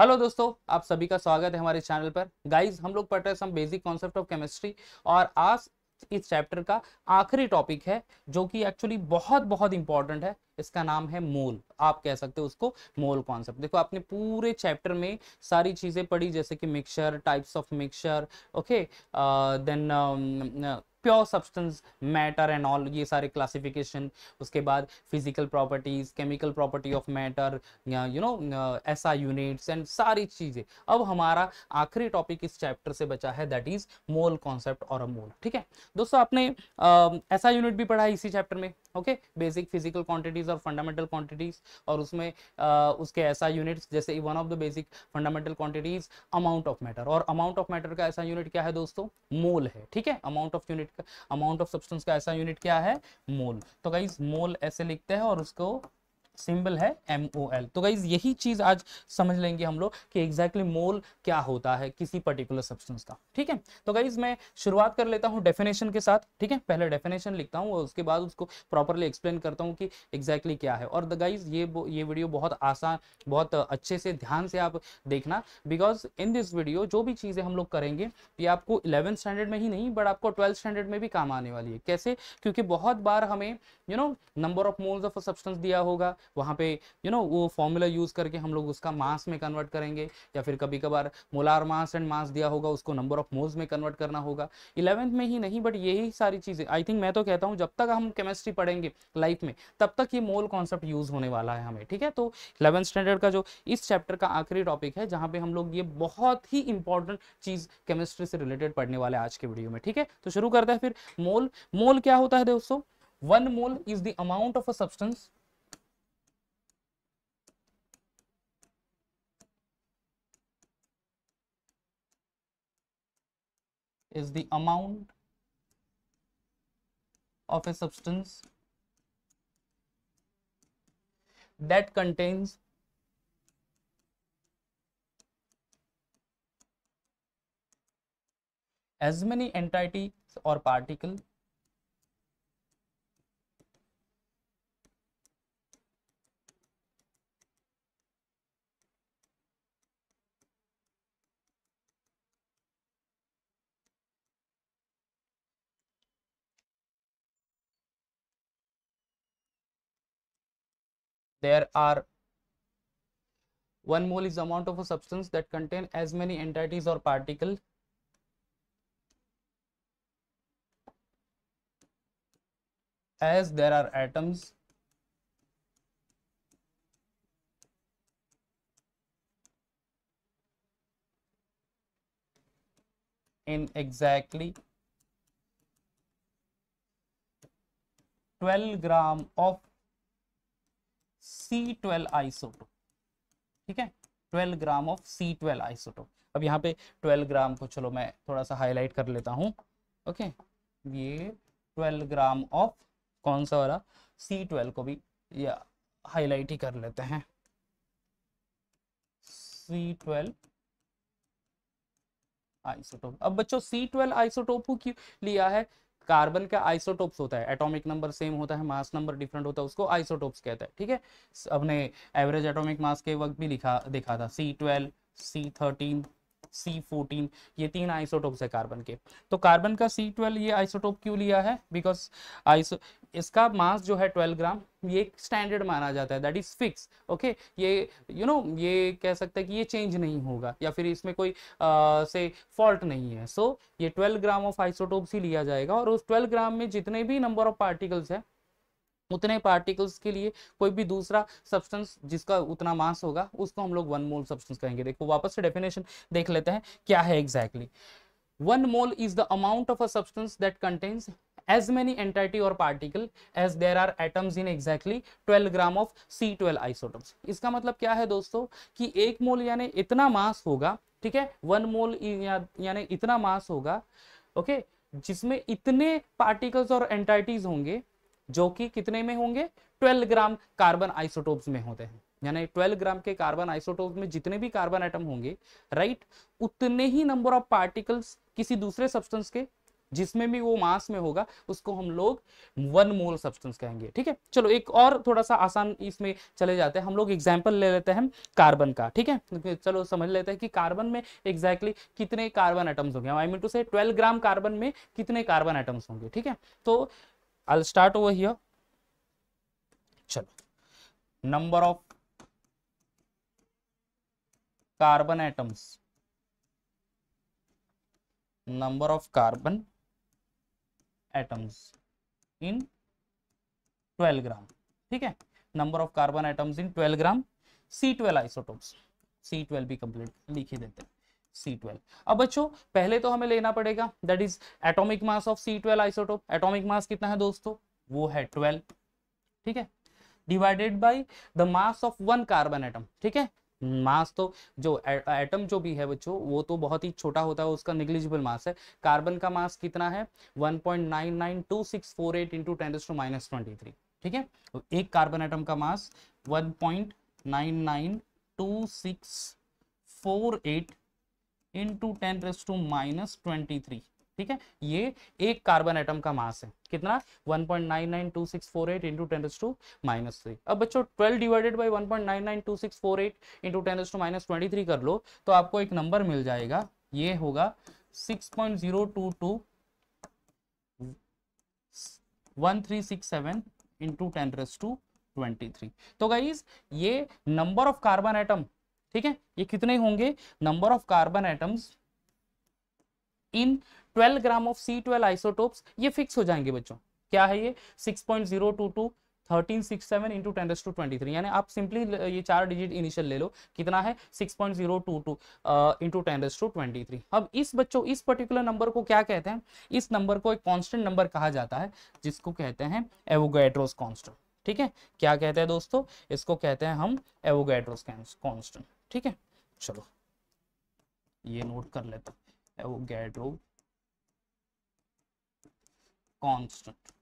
Hello दोस्तों आप सभी का स्वागत है हमारे चैनल पर गाइज हम लोग पढ़ रहे हैं some basic concept of chemistry और आज इस चैप्टर का आखिरी टॉपिक है जो कि एक्चुअली बहुत बहुत इंपॉर्टेंट है इसका नाम है मोल आप कह सकते हो उसको मोल कॉन्सेप्ट देखो आपने पूरे चैप्टर में सारी चीज़ें पढ़ी जैसे कि mixture types of mixture okay then pure substance matter and all ये सारे क्लासिफिकेशन उसके बाद physical properties chemical property of matter you know ऐसा यूनिट्स एंड सारी चीज़ें अब हमारा आखिरी टॉपिक इस चैप्टर से बचा है दैट इज मोल कॉन्सेप्ट और अ मोल ठीक है दोस्तों आपने ऐसा यूनिट भी पढ़ा है इसी चैप्टर में ओके बेसिक फिजिकल क्वांटिटीज और फंडामेंटल क्वांटिटीज और उसमें आ, उसके ऐसा यूनिट्स जैसे one of the basic fundamental quantities amount of matter और अमाउंट ऑफ मैटर का ऐसा यूनिट क्या है दोस्तों मोल है ठीक है अमाउंट ऑफ यूनिट का अमाउंट ऑफ सब्सटेंस का ऐसा यूनिट क्या है मोल तो गाइज मोल ऐसे लिखते हैं और उसको सिंबल है एम ओ एल तो गाइज यही चीज आज समझ लेंगे हम लोग कि एग्जैक्टली exactly मोल क्या होता है किसी पर्टिकुलर सब्सटेंस का ठीक है तो गाइज मैं शुरुआत कर लेता हूँ डेफिनेशन के साथ ठीक है पहले डेफिनेशन लिखता हूँ और उसके बाद उसको प्रॉपरली एक्सप्लेन करता हूँ कि एग्जैक्टली exactly क्या है और गाइज ये ये वीडियो बहुत आसान बहुत अच्छे से ध्यान से आप देखना बिकॉज इन दिस वीडियो जो भी चीज़ें हम लोग करेंगे ये आपको इलेवेंथ स्टैंडर्ड में ही नहीं बट आपको ट्वेल्थ स्टैंडर्ड में भी काम आने वाली है कैसे क्योंकि बहुत बार हमें you know number of moles of substance दिया होगा वहाँ पे यू नो वो फॉर्मूला यूज़ करके हम लोग उसका मास में कन्वर्ट करेंगे या फिर कभी कभार मोलार मास एंड मास दिया होगा उसको नंबर ऑफ मोल्स में कन्वर्ट करना होगा इलेवेंथ में ही नहीं बट यही सारी चीज़ें आई थिंक मैं तो कहता हूँ जब तक हम केमिस्ट्री पढ़ेंगे लाइफ में तब तक ये मोल कॉन्सेप्ट यूज़ होने वाला है हमें ठीक है तो इलेवंथ स्टैंडर्ड का जो इस चैप्टर का आखिरी टॉपिक है जहाँ पे हम लोग ये बहुत ही इंपॉर्टेंट चीज़ केमिस्ट्री से रिलेटेड पढ़ने वाले आज के वीडियो में ठीक है तो शुरू करते हैं फिर मोल मोल क्या होता है दोस्तों one mole is the amount of a substance is the amount of a substance that contains as many entities or particles? there are one mole is the amount of a substance that contain as many entities or particle as there are atoms in exactly 12 gram of C twelve isotope ठीक है 12 gram of C twelve आइसोटो अब यहाँ पे 12 ग्राम को चलो मैं थोड़ा सा हाईलाइट कर लेता हूँ ओके ये 12 ग्राम ऑफ कौन सा वाला सी ट्वेल्व को भी या हाईलाइट ही कर लेते हैं सी ट्वेल्व आइसोटोप अब बच्चों सी ट्वेल्व आइसोटोप क्यों लिया है कार्बन का आइसोटोप्स होता है एटॉमिक नंबर सेम होता है मास नंबर डिफरेंट होता है उसको आइसोटोप्स कहता है ठीक है अपने एवरेज एटॉमिक मास के वक्त भी लिखा देखा था C twelve C thirteen C fourteen ये तीन आइसोटोप्स है कार्बन के तो कार्बन का सी ट्वेल्व ये आइसोटोप क्यों लिया है बिकॉज आइसो इसका मास जो है ट्वेल्व ग्राम ये एक स्टैंडर्ड माना जाता है दैट इज फिक्स ओके ये यू you नो know, ये कह सकते हैं कि ये चेंज नहीं होगा या फिर इसमें कोई आ, से फॉल्ट नहीं है सो so, ये 12 ग्राम ऑफ आइसोटोप्स ही लिया जाएगा और उस 12 ग्राम में जितने भी नंबर ऑफ पार्टिकल्स है उतने पार्टिकल्स के लिए कोई भी दूसरा सब्सटेंस जिसका उतना मास होगा उसको हम लोग वन मोल सब्सटेंस कहेंगे देखो वापस से डेफिनेशन देख लेते हैं क्या है exactly one mole is the amount of a substance that contains as many entity or particle as there are atoms in exactly 12 of C twelve isotopes इसका मतलब क्या है दोस्तों कि एक मोल यानी इतना मास होगा ठीक है वन मोल यानी इतना मास होगा ओके जिसमें इतने पार्टिकल्स और एंटाइटीज होंगे जो कि कितने में होंगे 12 ग्राम कार्बन आइसोटोप्स में होते हैं यानी 12 ग्राम के कार्बन आइसोटोप्स में जितने भी कार्बन आइटम होंगे राइट उतने ही नंबर ऑफ पार्टिकल्स किसी दूसरे सब्सटेंस के जिसमें भी वो मास में होगा उसको हम लोग वन मोल सब्सटेंस कहेंगे ठीक है चलो एक और थोड़ा सा आसान इसमें चले जाते हैं हम लोग एग्जाम्पल ले लेते हैं कार्बन का ठीक है चलो समझ लेते हैं कि कार्बन में एग्जैक्टली exactly कितने कार्बन आइटम्स होंगे आई मीन टू से 12 ग्राम कार्बन में कितने कार्बन आइटम्स होंगे ठीक है तो I'll start over here. चलो number of carbon atoms number of carbon atoms in 12 gram ठीक है number of carbon atoms in 12 gram C twelve isotopes C twelve भी कंप्लीट लिख ही देते हैं C12 अब बच्चों पहले तो हमें लेना पड़ेगा that is atomic mass of C12 isotope atomic mass कितना है दोस्तों वो है ट्वेल्व ठीक है divided by the mass of one carbon atom ठीक है मास तो जो एटम जो भी है बच्चों वो तो बहुत ही छोटा होता है उसका निग्लिजिबल मास है कार्बन का मास कितना है 1.992648 इनटू 10 टू माइनस 23 ठीक है एक कार्बन एटम का mass 1.992648 into ten raise to minus twenty three ठीक है ये एक कार्बन एटम का मास है कितना point into 10 to minus three अब बच्चों 12 divided by 1.992648 into 10 to minus three कर लो तो आपको एक नंबर मिल जाएगा ये होगा six point zero two two three तो गाइज ये नंबर ऑफ कार्बन एटम ठीक है ये कितने होंगे number of carbon atoms in 12 gram of C twelve isotopes ये फिक्स हो जाएंगे बच्चों क्या है ये 6.022 seven into ten to twenty यानी आप सिंपली ये चार डिजिट इनिशियल ले लो कितना है 6.022 point zero two two into ten to twenty अब इस बच्चों इस पर्टिकुलर नंबर को क्या कहते हैं इस नंबर को एक कॉन्स्टेंट नंबर कहा जाता है जिसको कहते हैं एवोगैड्रोस कॉन्स्टेंट ठीक है क्या कहते हैं दोस्तों इसको कहते हैं हम एवोगैड्रोस कॉन्स्टेंट ठीक है चलो ये नोट कर लेते हैं एवोगैड्रो कॉन्स्टेंट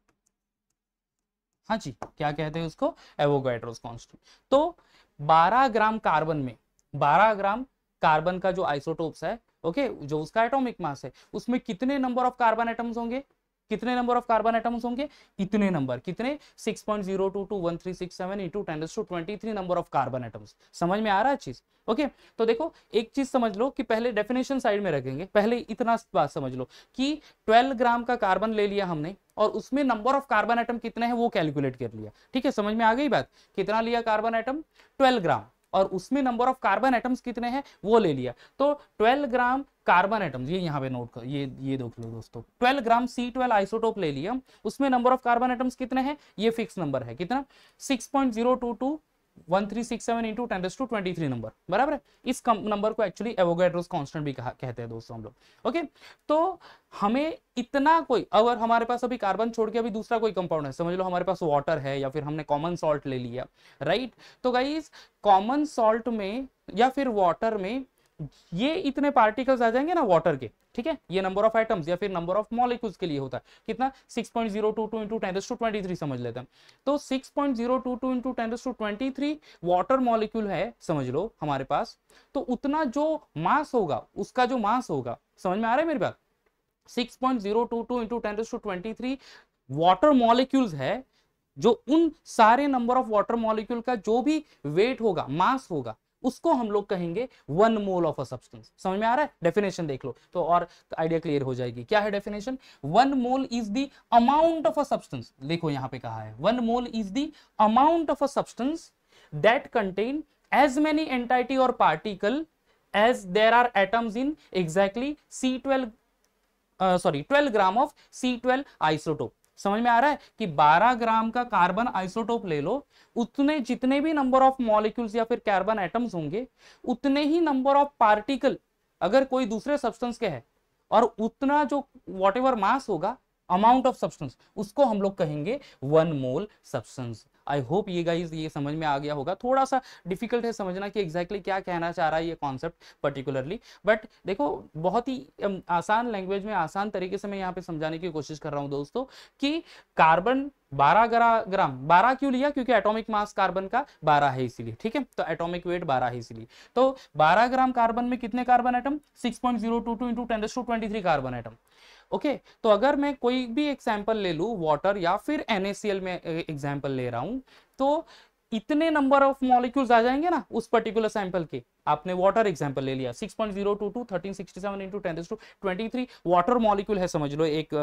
हाँ जी क्या कहते हैं उसको एवोगाइड्रोस कांस्टेंट तो 12 ग्राम कार्बन में 12 ग्राम कार्बन का जो आइसोटोप्स है ओके जो उसका एटॉमिक मास है उसमें कितने नंबर ऑफ कार्बन एटम्स होंगे कितने नंबर ऑफ कार्बन आइटम्स होंगे इतने नंबर कितने 6.022137 into 10 to 23 number of carbon items समझ में आ रहा है चीज ओके तो देखो एक चीज समझ लो कि पहले डेफिनेशन साइड में रखेंगे पहले इतना बात समझ लो कि 12 ग्राम का कार्बन ले लिया हमने और उसमें नंबर ऑफ कार्बन आइटम कितने हैं वो कैलकुलेट कर लिया ठीक है समझ में आ गई बात कितना लिया कार्बन आइटम 12 ग्राम और उसमें नंबर ऑफ कार्बन एटम्स कितने हैं वो ले लिया तो 12 ग्राम कार्बन एटम्स ये यहाँ पे नोट कर ये ये देख लो दोस्तों 12 ग्राम सी ट्वेल्व आइसोटोप ले लिया उसमें नंबर ऑफ कार्बन एटम्स कितने हैं ये फिक्स नंबर है कितना 6.022 बराबर है इस नंबर को एक्चुअली कांस्टेंट भी कहते हैं दोस्तों हम लोग ओके तो हमें इतना कोई अगर हमारे पास अभी कार्बन छोड़ के अभी दूसरा कोई कंपाउंड है समझ लो हमारे पास वाटर है या फिर हमने कॉमन सॉल्ट ले लिया राइट तो गाइज कॉमन सॉल्ट में या फिर वाटर में ये इतने पार्टिकल्स आ जाएंगे ना वाटर के ठीक है ये नंबर ऑफ आइटम्स या फिर नंबर ऑफ मॉलिक्यूल्स के लिए होता है कितना 6.022 point zero two two into ten to twenty three समझ लेते हैं तो 6.022 point zero two two into ten to twenty three water molecule है समझ लो हमारे पास तो उतना जो मास होगा उसका जो मास होगा समझ में आ रहा है मेरी बात six point zero two two into ten to twenty three water molecules है जो उन सारे नंबर ऑफ वाटर मॉलिक्यूल का जो भी वेट होगा मास होगा उसको हम लोग कहेंगे one mole of a substance समझ में आ रहा है डेफिनेशन देख लो तो और आइडिया क्लियर हो जाएगी क्या है definition one mole is the amount of a substance देखो यहां पे कहा है one mole is the amount of a substance that contain as many entity और particle as there are atoms in exactly C twelve sorry twelve gram of C twelve isotope समझ में आ रहा है कि 12 ग्राम का कार्बन आइसोटोप ले लो उतने जितने भी नंबर ऑफ मॉलिक्यूल्स या फिर कार्बन एटम्स होंगे उतने ही नंबर ऑफ पार्टिकल अगर कोई दूसरे सब्सटेंस के है और उतना जो वॉट मास होगा अमाउंट ऑफ सब्सटेंस उसको हम लोग कहेंगे one mole substance I hope ये गाइज ये समझ में आ गया होगा थोड़ा सा डिफिकल्ट है समझना कि एग्जैक्टली exactly क्या कहना चाह रहा है ये कॉन्सेप्ट पर्टिकुलरली बट देखो बहुत ही आसान लैंग्वेज में आसान तरीके से मैं यहाँ पे समझाने की कोशिश कर रहा हूँ दोस्तों कि कार्बन 12 ग्राम 12 क्यों लिया क्योंकि एटॉमिक मास कार्बन का 12 है इसीलिए ठीक है तो एटॉमिक वेट 12 है इसीलिए तो 12 ग्राम कार्बन में कितने carbon item six point zero two two into ten carbon item okay okay, तो अगर मैं कोई भी एग्जाम्पल ले लू वॉटर या फिर एनएसीएल में एग्जाम्पल ले रहा हूं तो इतने नंबर ऑफ मॉलिक्यूल्स आ जाएंगे ना उस पर्टिकुलर सैंपल के आपने वाटर एग्जांपल ले लिया 6.022 वाटर मॉलिक्यूल है समझ लो एक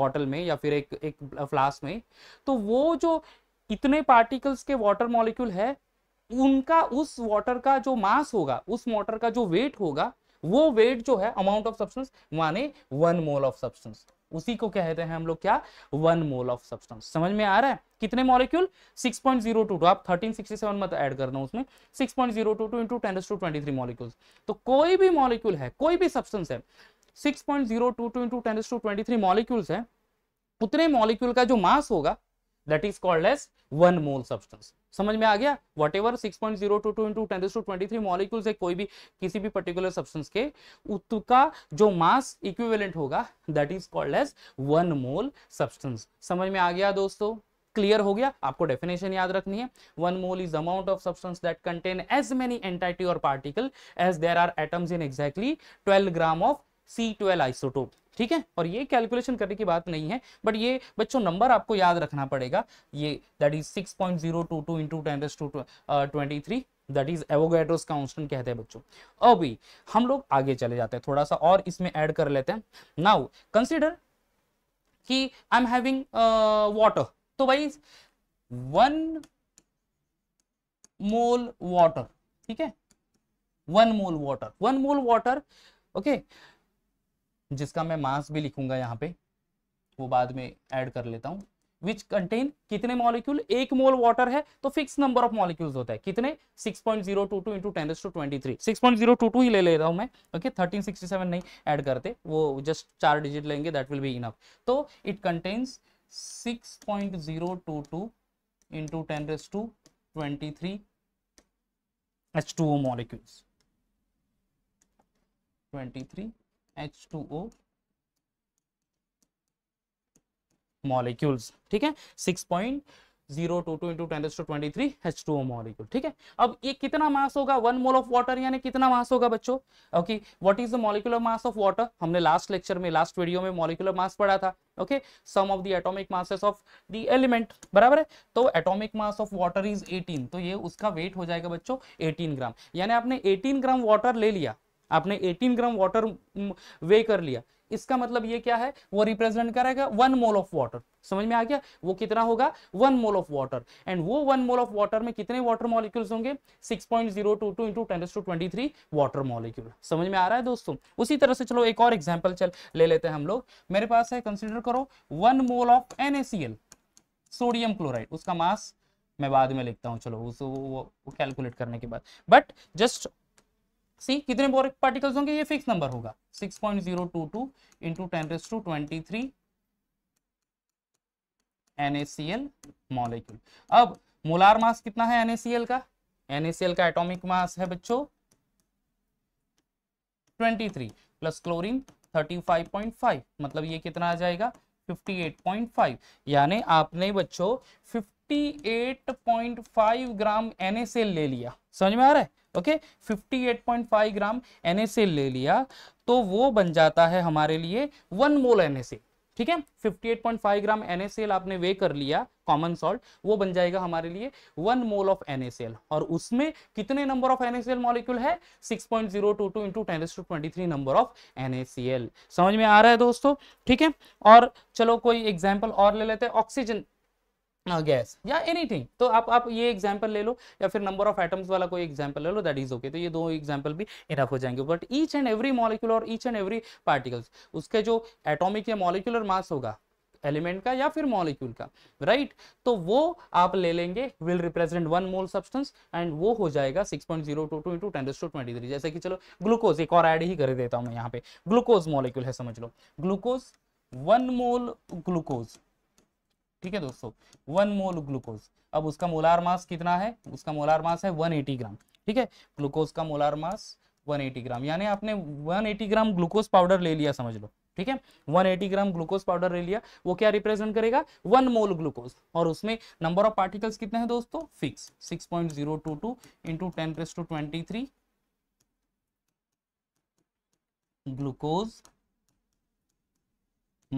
बॉटल में या फिर एक एक फ्लास्क में तो वो जो इतने पार्टिकल्स के वाटर मॉलिक्यूल है उनका उस वाटर का जो मास होगा उस वाटर का जो वेट होगा वो वेट जो है अमाउंट ऑफ सब्सटेंस माने वन मोल ऑफ सब्सटेंस उसी को कहते हैं हम लोग क्या वन मोल ऑफ सब्सटेंस समझ में आ रहा है कितने मॉलिक्यूल 6.022 तो आप 1367 मत ऐड करना उसमें 6.022 इनटू 10 टू 23 मॉलिक्यूल्स तो कोई भी मॉलिक्यूल है कोई भी सब्सटेंस है 6.022 इनटू 10 टू 23 मॉलिक्यूल्स है उतने मॉलिक्यूल का जो मास होगा that is called as one mole substance समझ में आ गया whatever six point zero two two into ten to twenty three molecules है कोई भी किसी भी पर्टिकुलर सब्सटेंस के उसका जो मास इक्विवेलेंट होगा that is called as one mole substance समझ में आ गया दोस्तों क्लियर हो गया आपको डेफिनेशन याद रखनी है one mole is amount of substance that contain as many entity और particle as there are atoms in exactly twelve gram of C twelve isotope ठीक है और ये कैलकुलेशन करने की बात नहीं है बट ये बच्चों नंबर आपको याद रखना पड़ेगा ये that is six point zero two two into ten to twenty three that is Avogadro's constant कहते हैं बच्चों अभी हम लोग आगे चले जाते हैं थोड़ा सा और इसमें ऐड कर लेते हैं नाउ कंसिडर कि आई एम हैविंग वॉटर तो भाई वन मोल वॉटर ठीक है one mole water one mole water okay okay? जिसका मैं मास भी लिखूंगा यहाँ पे वो बाद में ऐड कर लेता हूँ विच कंटेन कितने मॉलिक्यूल एक मोल वाटर है तो फिक्स नंबर ऑफ मॉलिक्यूल होता है कितने 6.022 into ten to twenty three six ही ले ले रहा हूँ मैं ओके okay? 1367 नहीं ऐड करते वो जस्ट चार डिजिट लेंगे दैट विल बी इनफ तो it contains 6.022 point zero two two into ten to twenty three H two O molecules twenty three O molecules ठीक है six point zero two two into ten to twenty three H two O molecule ठीक है अब ये कितना mass होगा one mole of water यानी कितना मास होगा बच्चों okay what is the molecular mass of water हमने लास्ट लेक्चर में लास्ट वीडियो में मॉलिकुलर मास पढ़ा था okay sum of the atomic masses of the element बराबर है तो atomic mass of water is 18 तो ये उसका वेट हो जाएगा बच्चों 18 ग्राम यानी आपने 18 ग्राम वाटर ले लिया आपने 18 ग्राम वाटर वे कर लिया इसका मतलब ये क्या है वो रिप्रेजेंट करेगा वन मोल ऑफ वाटर समझ में आ गया वो कितना होगा one mole of water and वो वन मोल ऑफ वाटर में कितने वाटर मॉलिक्यूल्स होंगे 6.022 point zero two two into ten to twenty water molecule समझ में आ रहा है दोस्तों उसी तरह से चलो एक और एग्जाम्पल चल ले लेते हैं हम लोग मेरे पास है कंसिडर करो one mole of an sodium chloride उसका मास मैं बाद में लिखता हूँ चलो उस वो, वो, वो कैलकुलेट करने के बाद बट जस्ट सी कितने बोरिक पार्टिकल्स होंगे ये फिक्स नंबर होगा 6.022 point zero two two into ten raise to twenty three NaCl molecule अब मोलार मास कितना है एनएसीएल का एनएसीएल का एटॉमिक मास है बच्चों 23 प्लस क्लोरीन 35.5 मतलब ये कितना आ जाएगा 58.5 यानी आपने बच्चों 58.5 ग्राम एनएसएल ले लिया समझ में आ रहा है ओके 58.5 ग्राम NaCl ले लिया तो वो बन जाता है हमारे लिए वन मोल NaCl ठीक है 58.5 ग्राम NaCl आपने वे कर लिया कॉमन सॉल्ट वो बन जाएगा हमारे लिए वन मोल ऑफ NaCl और उसमें कितने नंबर ऑफ NaCl मॉलिक्यूल है 6.022 into ten to twenty number of NaCl समझ में आ रहा है दोस्तों ठीक है और चलो कोई एग्जांपल और ले लेते हैं ऑक्सीजन गैस हाँ, या एनीथिंग तो आप आप ये एग्जांपल ले लो या फिर नंबर ऑफ एटम्स वाला कोई एग्जांपल ले लो दैट इज ओके तो ये दो एग्जांपल भी इनफ हो जाएंगे but each and every molecule और ईच एंड एवरी पार्टिकल्स उसके जो एटॉमिक या मॉलिक्यूलर मास होगा एलिमेंट का या फिर मॉलिक्यूल का राइट right? तो वो आप ले लेंगे will represent one mole substance and वो हो जाएगा 6.022 इनटू 10 टू 23 जैसे कि चलो ग्लूकोज एक और ऐड ही कर देता हूं मैं यहाँ पे ग्लूकोज मॉलिक्यूल है समझ लो ग्लूकोज वन मोल ग्लूकोज ठीक है दोस्तों वन मोल ग्लूकोज अब उसका मोलार मास कितना है उसका मोलार मास है वन एटी ग्राम ठीक है ग्लूकोज का molar mass one eighty gram यानी आपने one eighty gram glucose powder ले लिया समझ लो ठीक है one eighty gram glucose powder ले लिया वो क्या रिप्रेजेंट करेगा वन मोल ग्लूकोज और उसमें नंबर ऑफ पार्टिकल्स कितने हैं दोस्तों fix six point zero two two into ten plus two twenty three glucose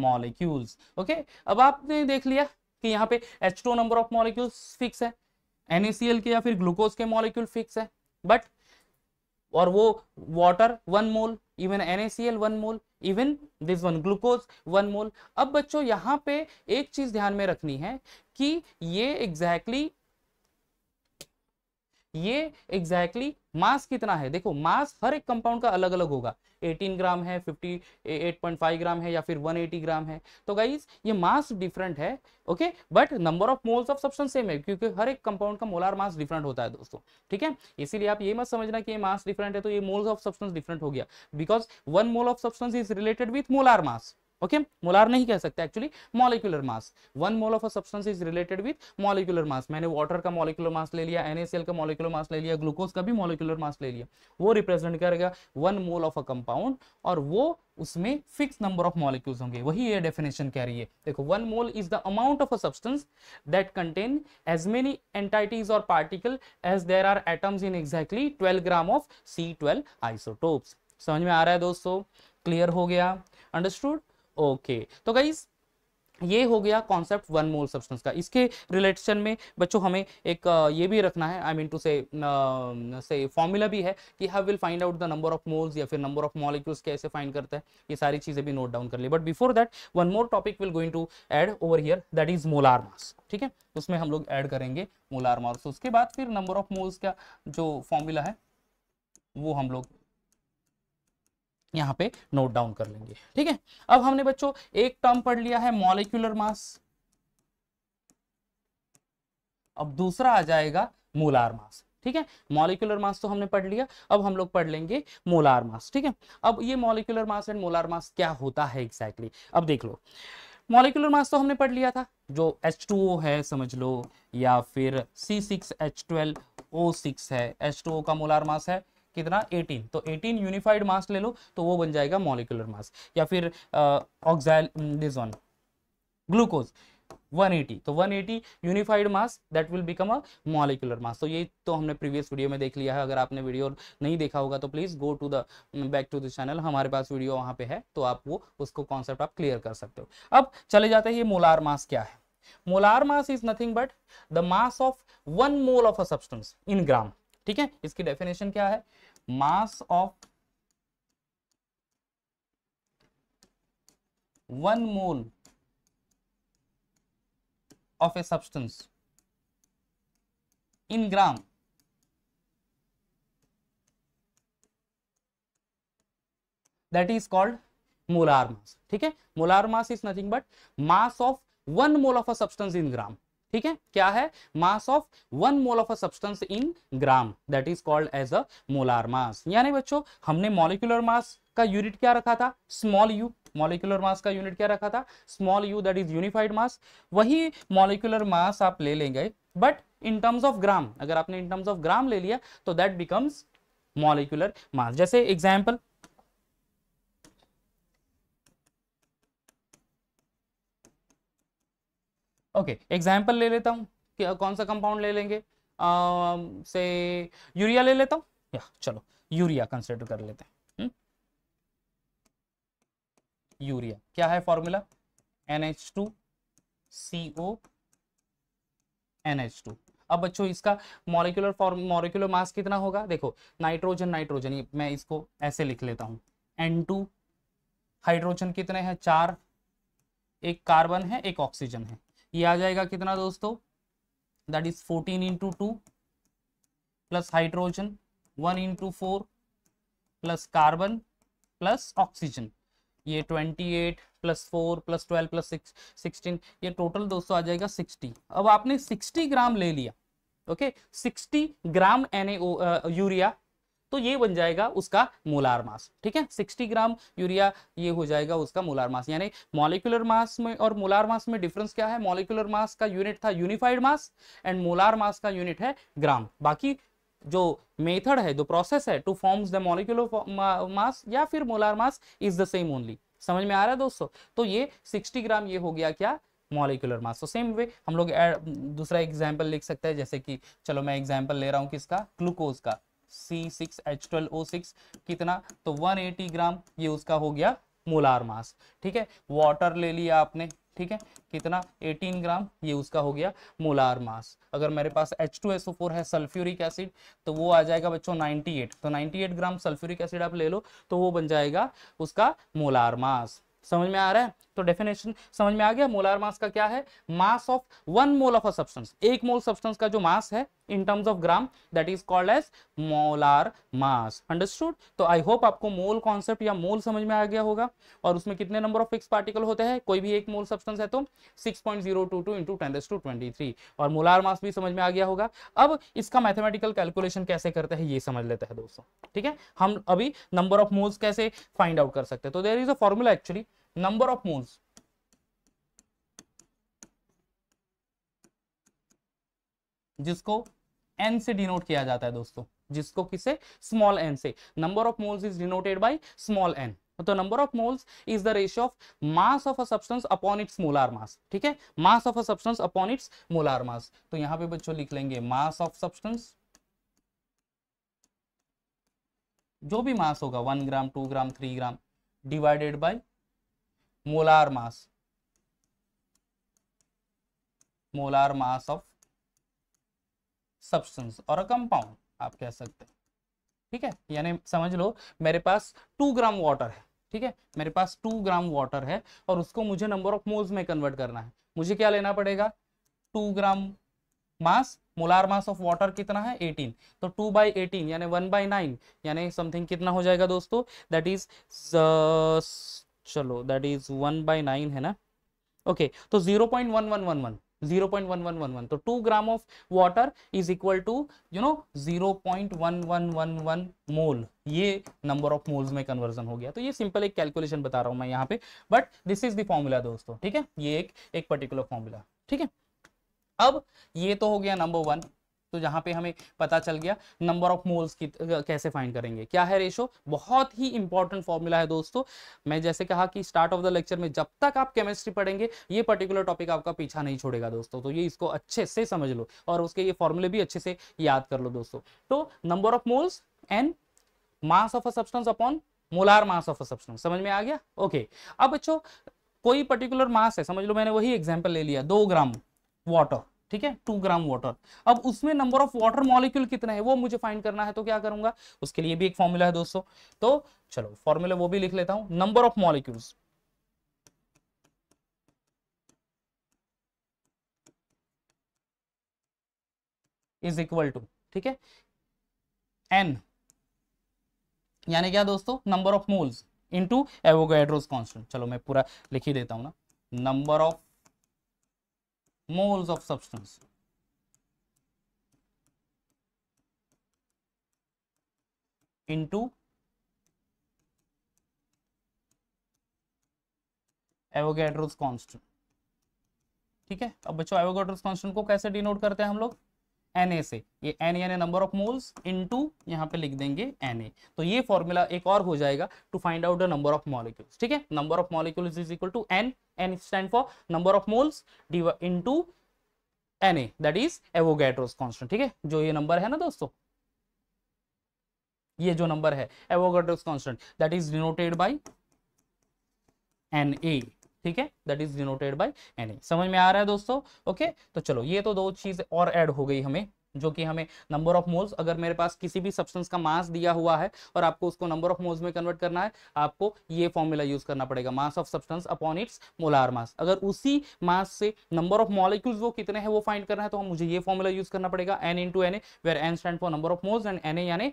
molecules okay अब आपने देख लिया कि यहाँ पे H two number of molecules fix है एनएसीएल के या फिर ग्लूकोज के मॉलिक्यूल फिक्स है बट और वो water one mole even NaCl one mole even this one glucose one mole अब बच्चों यहाँ पे एक चीज ध्यान में रखनी है कि ये एग्जैक्टली exactly ये एग्जैक्टली exactly मास कितना है देखो मास हर एक कंपाउंड का अलग अलग होगा 18 ग्राम है 58.5 ग्राम है या फिर 180 ग्राम है तो गाइज ये मास डिफरेंट है okay but number of moles of substance same है क्योंकि हर एक कंपाउंड का मोलार मास डिफरेंट होता है दोस्तों ठीक है इसीलिए आप ये मत समझना कि ये मास डिफरेंट है तो ये मोल्स ऑफ सब्सटेंस डिफरेंट हो गया because one mole of substance is related with molar mass okay okay? Molar नहीं कह सकते actually molecular mass one mole of a substance is related with molecular mass मैंने water का molecular mass ले लिया NSL का मॉलिकुलर मास ले लिया ग्लूकोज का भी मॉलिकुलर मास ले लिया वो रिप्रेजेंट करेगा one mole of a compound और वो उसमें फिक्स नंबर ऑफ मॉलिक्यूल्स होंगे वही ये डेफिनेशन कह रही है देखो one mole is the amount of a substance that contain as many entities और particle as there are atoms in exactly twelve gram of C twelve isotopes समझ में आ रहा है दोस्तों क्लियर हो गया अंडरस्टूड ओके तो गाइज ये हो गया कॉन्सेप्ट वन मोल सब्सटेंस का इसके रिलेशन में बच्चों हमें एक ये भी रखना है आई मीन टू से से फॉर्मूला भी है कि how will find out the number of moles या फिर नंबर ऑफ मॉलिक्यूल्स कैसे फाइंड करते हैं ये सारी चीज़ें भी नोट डाउन कर ली but before that one more topic will going to add over here that is molar mass ठीक है उसमें हम लोग ऐड करेंगे मोलार मास उसके बाद फिर नंबर ऑफ मोल्स का जो फॉर्मूला है वो हम लोग यहाँ पे नोट डाउन कर लेंगे ठीक है अब हमने बच्चों एक टर्म पढ़ लिया है मॉलिक्यूलर मास अब दूसरा आ जाएगा मोलार मास ठीक है मॉलिक्यूलर मास तो हमने पढ़ लिया अब हम लोग पढ़ लेंगे मोलार मास ठीक है अब ये molecular mass and molar mass क्या होता है एग्जैक्टली exactly? अब देख लो मॉलिक्यूलर मास तो हमने पढ़ लिया था जो H2O है समझ लो या फिर C6H12O6 है H2O का मोलार मास है कितना 18 तो 18 यूनिफाइड मास ले लो तो वो बन जाएगा मॉलिकुलर मास या फिर ऑक्साइल दिस वन ग्लूकोज 180 तो 180 unified mass that will become a molecular mass तो ये तो हमने प्रीवियस वीडियो में देख लिया है अगर आपने वीडियो नहीं देखा होगा तो please go to the back to the channel हमारे पास वीडियो वहां पे है तो आप वो उसको कॉन्सेप्ट आप क्लियर कर सकते हो अब चले जाते हैं ये मोलार मास क्या है molar mass is nothing but the mass of one mole of a substance in gram ठीक है इसकी डेफिनेशन क्या है mass of one mole of a substance in gram that is called molar mass ठीक है molar mass is nothing but mass of one mole of a substance in gram ठीक है क्या है mass of one mole of a substance in gram that is called as a molar mass यानी बच्चों हमने molecular mass का unit क्या रखा था स्मॉल यू मॉलिकुलर मास का यूनिट क्या रखा था small u that is unified mass वही मॉलिकुलर मास आप ले लेंगे but in terms of gram अगर आपने इन टर्म्स ऑफ ग्राम ले लिया तो दैट बिकम्स मॉलिकुलर मास जैसे एग्जाम्पल ओके एग्जाम्पल ले लेता हूँ कौन सा कंपाउंड ले लेंगे आ, से यूरिया ले लेता हूँ या चलो यूरिया कंसिडर कर लेते हैं हम्म? यूरिया क्या है formula N H two C O N H two अब बच्चों इसका मॉलिकुलर फॉर्म मॉलिकुलर मास कितना होगा देखो नाइट्रोजन नाइट्रोजन मैं इसको ऐसे लिख लेता हूँ एन टू हाइड्रोजन कितने हैं चार एक कार्बन है एक ऑक्सीजन है ये आ जाएगा कितना दोस्तों that is fourteen into two plus hydrogen one into four plus carbon plus oxygen ये twenty eight plus four plus twelve plus sixteen ये टोटल दोस्तों आ जाएगा सिक्सटी अब आपने सिक्सटी ग्राम ले लिया okay sixty gram N urea तो ये बन जाएगा उसका मोलार मास ठीक है 60 ग्राम यूरिया ये हो जाएगा उसका मोलार मास यानी मॉलिकुलर मास में और मोलार मास में डिफरेंस क्या है मॉलिकुलर मास का यूनिट था unified mass and molar mass का यूनिट है ग्राम बाकी जो मेथड है जो प्रोसेस है to forms the molecular mass या फिर molar mass is the same only समझ में आ रहा है दोस्तों तो ये सिक्सटी ग्राम ये हो गया क्या मॉलिकुलर मास तो सेम वे हम लोग दूसरा एग्जाम्पल लिख सकते हैं जैसे कि चलो मैं एग्जाम्पल ले रहा हूँ किसका ग्लूकोज का सी सिक्स एच कितना तो 180 ग्राम ये उसका हो गया मोलार मास ठीक है वाटर ले लिया आपने ठीक है कितना 18 ग्राम ये उसका हो गया मोलार मास अगर मेरे पास H2SO4 है सल्फ्यूरिक एसिड तो वो आ जाएगा बच्चों 98 तो 98 ग्राम सल्फ्यूरिक एसिड आप ले लो तो वो बन जाएगा उसका मोलार मास समझ में आ रहा है तो डेफिनेशन समझ में आ गया मोलार मास का क्या है mass of one mole of a substance एक मोल सब्सटेंस का जो मास है in terms of gram that is called as molar mass understood तो आई होप आपको मोल कॉन्सेप्ट या मोल समझ में आ गया होगा और उसमें कितने नंबर ऑफ फिक्स पार्टिकल होते हैं कोई भी एक मोल सब्सटेंस है तो 6.022 point zero two two into ten to twenty three और मोलार मास भी समझ में आ गया होगा अब इसका मैथमेटिकल कैलकुलेशन कैसे करते हैं ये समझ लेते हैं दोस्तों ठीक है हम अभी नंबर ऑफ मोल्स कैसे फाइंड आउट कर सकते हैं तो there is a formula actually number of moles जिसको एन से डिनोट किया जाता है दोस्तों जिसको किसे स्मॉल एन से number of moles is denoted by small N तो number of moles is the ratio of mass of a substance upon its molar mass ठीक है mass of a substance upon its molar mass तो यहां पे बच्चों लिख लेंगे मास of substance जो भी मास होगा one gram two gram three gram divided by molar mass molar mass of substance और अ कंपाउंड आप कह सकते हैं ठीक है यानी समझ लो मेरे पास टू ग्राम वाटर है ठीक है मेरे पास टू ग्राम वाटर है और उसको मुझे नंबर ऑफ मोल्स में कन्वर्ट करना है मुझे क्या लेना पड़ेगा two gram mass molar mass of water कितना है 18 तो 2 बाई एटीन यानी 1 बाई नाइन यानी समथिंग कितना हो जाएगा दोस्तों दैट इज चलो that is one by nine है ना ओके okay, तो zero point one one one one zero point one one one one तो two gram of water is equal to you know zero point one one one one mole ये number of moles में conversion हो गया तो ये simple एक calculation बता रहा हूं मैं यहाँ पे but this is the formula दोस्तों ठीक है ये एक एक पर्टिकुलर फॉर्मूला ठीक है अब ये तो हो गया नंबर वन तो जहां पे हमें पता चल गया नंबर ऑफ मोल्स की कैसे फाइंड करेंगे क्या है रेशो बहुत ही इंपॉर्टेंट फॉर्मूला है दोस्तों मैं जैसे कहा कि स्टार्ट ऑफ द लेक्चर में जब तक आप केमिस्ट्री पढ़ेंगे ये पर्टिकुलर टॉपिक आपका पीछा नहीं छोड़ेगा दोस्तों तो ये इसको अच्छे से समझ लो और उसके ये फॉर्मूले भी अच्छे से याद कर लो दोस्तों तो number of moles and mass of a substance upon molar mass of a substance समझ में आ गया ओके अब बच्चों कोई पर्टिकुलर मास है समझ लो मैंने वही एग्जाम्पल ले लिया दो ग्राम वाटर ठीक है टू ग्राम वाटर अब उसमें नंबर ऑफ वाटर मॉलिक्यूल कितना है वो मुझे फाइंड करना है तो क्या करूंगा उसके लिए भी एक फॉर्मूला है दोस्तों तो चलो फॉर्मूला वो भी लिख लेता हूं number of molecules is equal to ठीक है एन यानी क्या दोस्तों number of moles into Avogadro's constant चलो मैं पूरा लिख ही देता हूं ना number of moles of substance. into Avogadro's constant ठीक है अब बच्चों एवोगेड्रोस कांस्टेंट को कैसे डिनोट करते हैं हम लोग एन ए से ये एन यानी number of moles into यहाँ पे लिख देंगे एन ए तो ये फॉर्मूला एक और हो जाएगा to find out the number of molecules ठीक है number of molecules is equal to N N stand for number of moles into N A that is Avogadro's constant ठीक है जो ये नंबर है ना दोस्तों ये जो नंबर है Avogadro's constant that is denoted by N A ठीक है that is denoted by any समझ में आ रहा है दोस्तों ओके तो चलो ये तो दो चीज और एड हो गई हमें जो कि हमें नंबर ऑफ मोल्स अगर मेरे पास किसी भी सब्सटेंस का मास दिया हुआ है और आपको उसको नंबर ऑफ मोल्स में कन्वर्ट करना है आपको ये फॉर्मूला यूज करना पड़ेगा mass of substance upon its molar mass अगर उसी मास से नंबर ऑफ मॉलिक्यूल्स वो कितने हैं वो फाइंड करना है तो हम मुझे ये फॉर्मूला यूज करना पड़ेगा N into N A where N stand for number of moles and N A यानी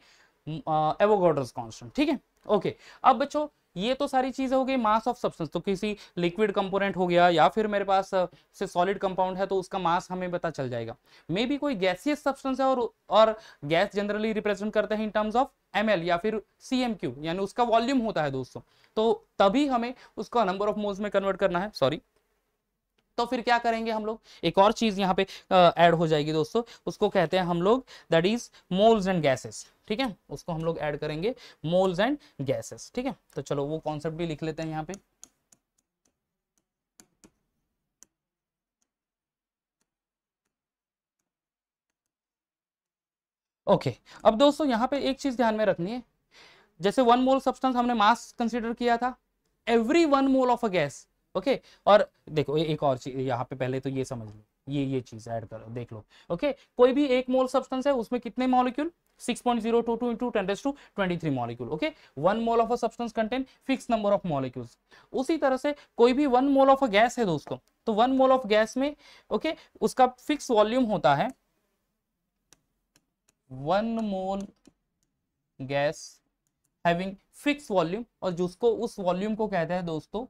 एवोगोड्रस कॉन्स्टेंट ठीक है ओके अब बच्चों ये तो सारी चीज़ें हो गई मास ऑफ सब्सटेंस तो किसी लिक्विड कंपोनेंट हो गया या फिर मेरे पास से सॉलिड कंपाउंड है तो उसका मास हमें पता चल जाएगा मे बी कोई गैसियस सब्सटेंस है और और गैस जनरली रिप्रेजेंट करते हैं इन टर्म्स ऑफ एम या फिर सी एम यानी उसका वॉल्यूम होता है दोस्तों तो तभी हमें उसका नंबर ऑफ मोल्स में कन्वर्ट करना है सॉरी तो फिर क्या करेंगे हम लोग एक और चीज यहाँ पे ऐड हो जाएगी दोस्तों उसको कहते हैं हम लोग that is moles and gases ठीक है उसको हम लोग ऐड करेंगे मोल्स एंड गैसेस ठीक है तो चलो वो कॉन्सेप्ट भी लिख लेते हैं यहाँ पे ओके okay. अब दोस्तों यहाँ पे एक चीज ध्यान में रखनी है जैसे वन मोल सब्सटेंस हमने मास कंसीडर किया था every one mole of a gas okay और देखो एक और चीज यहाँ पे पहले तो ये समझ लो ये ये चीज ऐड करो देख लो ओके कोई भी एक मोल सब्सटेंस है उसमें कितने मॉलिक्यूल 6.022 इंटू टू ट्वेंटी उसी तरह से कोई भी one mole of a gas है दोस्तों तो वन मोल ऑफ गैस में ओके okay, उसका फिक्स वॉल्यूम होता है one mole gas having fix volume और जिसको उस वॉल्यूम को कहते हैं दोस्तों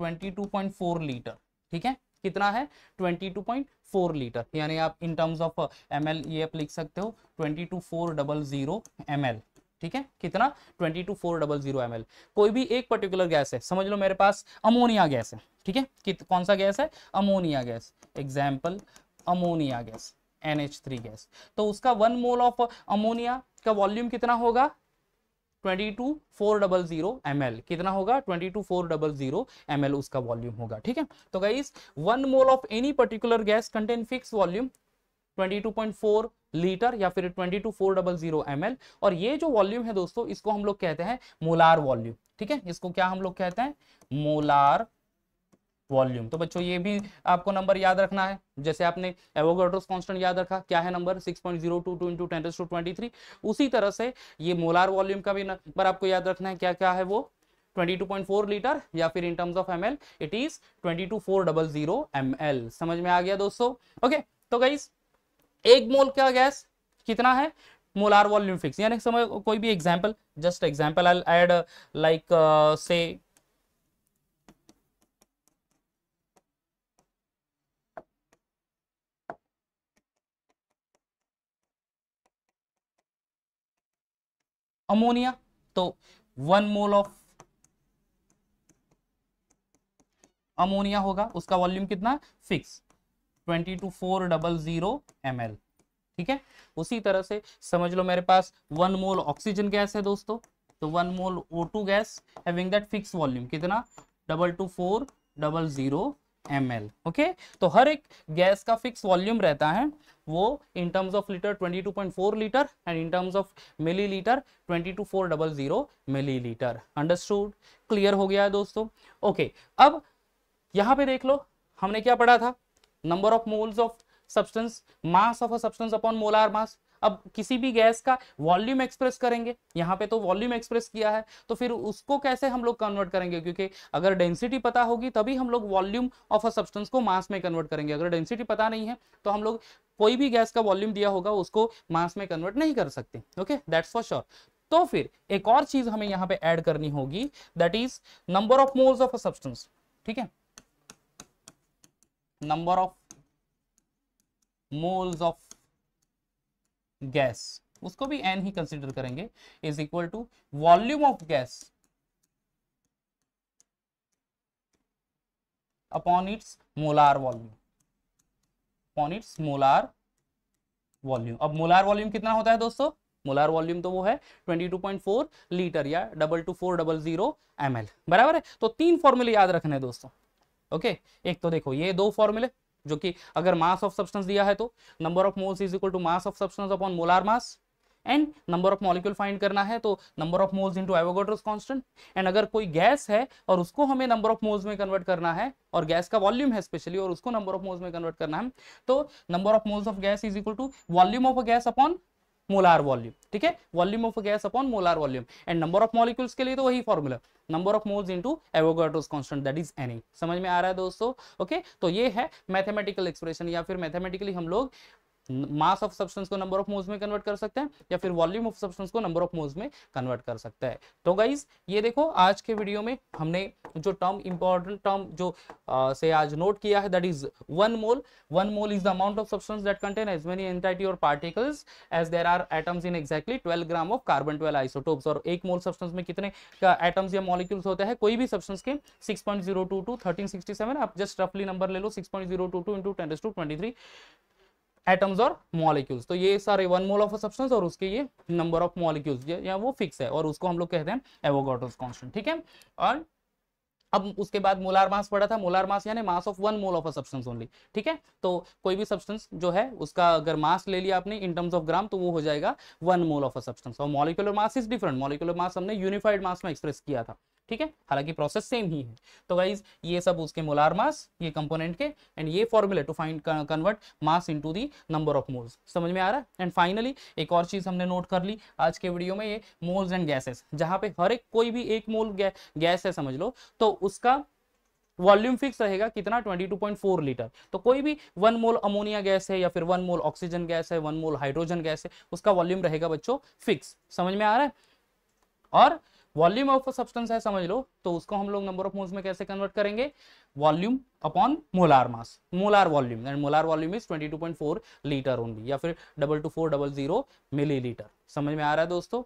22.4 लीटर ठीक है कितना है 22.4 लीटर यानी आप इन टर्म्स ऑफ एम ये आप लिख सकते हो ट्वेंटी टू जीरो एम ठीक है कितना twenty two four double zero कोई भी एक पर्टिकुलर गैस है समझ लो मेरे पास अमोनिया गैस है ठीक है कौन सा गैस है ammonia gas example ammonia gas N H three gas तो उसका वन मोल ऑफ अमोनिया का वॉल्यूम कितना होगा ट्वेंटी टू कितना होगा ट्वेंटी टू उसका वॉल्यूम होगा ठीक है तो guys one mole of any particular gas contain fix volume 22.4 litre या फिर 22.400 ml और ये जो वॉल्यूम है दोस्तों इसको हम लोग कहते हैं मोलार वॉल्यूम ठीक है इसको क्या हम लोग कहते हैं मोलार वॉल्यूम तो बच्चों ये भी आपको नंबर याद रखना है जैसे आपने एवोगाड्रोस कांस्टेंट याद रखा क्या है नंबर 6.022 पॉइंट उसी तरह से ये मोलार वॉल्यूम का भी नंबर आपको याद रखना है क्या क्या है वो 22.4 लीटर या फिर in terms of M L it is twenty two four समझ में आ गया दोस्तों ओके तो गाइस एक मोल का गैस कितना है मोलार वॉल्यूम फिक्स यानी समय कोई भी example just example I'd like say ammonia तो वन मोल ऑफ अमोनिया होगा उसका वॉल्यूम कितना fix twenty two four double zero M L ठीक है उसी तरह से समझ लो मेरे पास वन मोल ऑक्सीजन गैस है दोस्तों तो one mole O two gas having that fix volume कितना double two four double zero M L okay तो हर एक गैस का फिक्स वॉल्यूम रहता है वो in terms of litre 22.4 litre and in terms of millilitre twenty two four double zero millilitre understood clear हो गया है दोस्तों ओके okay, अब यहाँ पे देख लो हमने क्या पढ़ा था number of moles of substance mass of a substance upon molar mass अब किसी भी गैस का वॉल्यूम एक्सप्रेस करेंगे यहाँ पे तो वॉल्यूम एक्सप्रेस किया है तो फिर उसको कैसे हम लोग कन्वर्ट करेंगे क्योंकि अगर डेंसिटी पता होगी तभी हम लोग वॉल्यूम ऑफ अ सब्सटेंस को मास में कन्वर्ट करेंगे अगर डेंसिटी पता नहीं है तो हम लोग कोई भी गैस का वॉल्यूम दिया होगा उसको मास में कन्वर्ट नहीं कर सकते ओके दैट्स फॉर श्योर तो फिर एक और चीज हमें यहाँ पे ऐड करनी होगी that is number of moles of a substance ठीक है number of moles of gas उसको भी एन ही कंसिडर करेंगे is equal to volume of gas upon its molar volume upon its molar volume अब मोलार वॉल्यूम कितना होता है दोस्तों मोलार वॉल्यूम तो वो है 22.4 लीटर या double two four double zero M बराबर है तो तीन फॉर्मूले याद रखने दोस्तों ओके एक तो देखो ये दो फॉर्मूले जो कि अगर मास ऑफ सब्सटेंस दिया है तो number of moles is equal to mass of substance upon molar mass and number of molecule find करना है तो number of moles into Avogadro's constant and अगर कोई गैस है और उसको हमें नंबर ऑफ मोल्स में कन्वर्ट करना है और गैस का वॉल्यूम है स्पेशली और उसको नंबर ऑफ मोल्स में कन्वर्ट करना है तो number of moles of gas is equal to volume of a gas upon molar volume ठीक है volume of gas upon molar volume and number of molecules के लिए तो वही formula number of moles into Avogadro's constant that is any समझ में आ रहा है दोस्तों ओके okay? तो ये है मैथमेटिकल एक्सप्रेशन या फिर मैथमेटिकली हम लोग मास ऑफ सब्सटेंस को नंबर ऑफ मोल्स में कन्वर्ट कर सकते हैं या फिर वॉल्यूम ऑफ सब्सटेंस को नंबर ऑफ मोल्स में कन्वर्ट कर सकते हैं तो गाइज ये देखो आज के वीडियो में हमने जो टर्म इंपॉर्टेंट टर्म जो आ, से आज नोट किया है that is one mole one mole is the amount of substance that contain as many entity और particles as there are atoms in exactly twelve gram of carbon twelve isotopes और एक mole substance में कितने atoms या molecules होते हैं कोई भी सब्सटेंस के six point zero two two thirteen sixty seven आप जस्ट रफली नंबर ले लो six point zero two two into ten to twenty three atoms और मॉलिक्यूल्स तो ये सारे वन मोल ऑफ सब्सटेंस और उसके ये नंबर ऑफ मॉलिक्यूल्स या वो फिक्स है और उसको हम लोग कहते हैं एवोगाड्रोस कांस्टेंट ठीक है और अब उसके बाद मोलार मास पड़ा था मोलार मास यानी mass of one mole of a substance only ठीक है तो कोई भी सब्सटेंस जो है उसका अगर मास ले लिया आपने इन टर्म्स ऑफ ग्राम तो वो हो जाएगा one mole of a substance और molecular mass is different molecular mass हमने यूनिफाइड मास में एक्सप्रेस किया था ठीक है हालांकि प्रोसेस सेम ही है तो गाइज ये सब उसके मोलार मास ये कंपोनेंट के एंड ये formula to find convert mass into the number of moles समझ में आ रहा है एंड फाइनली एक और चीज हमने नोट कर ली आज के वीडियो में ये मोल्स एंड गैसेस जहां पे हर एक कोई भी एक मोल गै, गैस है समझ लो तो उसका वॉल्यूम फिक्स रहेगा कितना 22.4 लीटर तो कोई भी वन मोल अमोनिया गैस है या फिर वन मोल ऑक्सीजन गैस है वन मोल हाइड्रोजन गैस है उसका वॉल्यूम रहेगा बच्चों फिक्स समझ में आ रहा है और वॉल्यूम ऑफ सब्सटेंस है समझ लो तो उसको हम लोग नंबर ऑफ मोल्स में कैसे कन्वर्ट करेंगे volume upon molar mass molar volume and molar volume is 22.4 litre only या फिर double two four double zero milli समझ में आ रहा है दोस्तों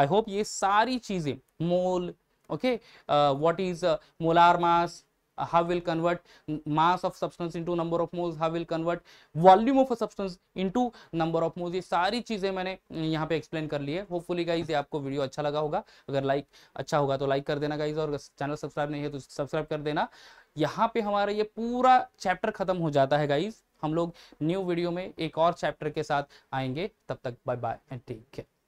आई होप ये सारी चीजें mole okay what is molar mass how will convert mass of substance into number of moles how will convert volume of a substance into number of moles ये सारी चीजें मैंने यहाँ पे explain कर ली है होपफुली गाइज ये आपको वीडियो अच्छा लगा होगा अगर लाइक अच्छा होगा तो लाइक कर देना गाइज और चैनल सब्सक्राइब नहीं है तो सब्सक्राइब कर देना यहाँ पे हमारा ये पूरा चैप्टर खत्म हो जाता है गाइज हम लोग न्यू वीडियो में एक और चैप्टर के साथ आएंगे तब तक bye bye and take care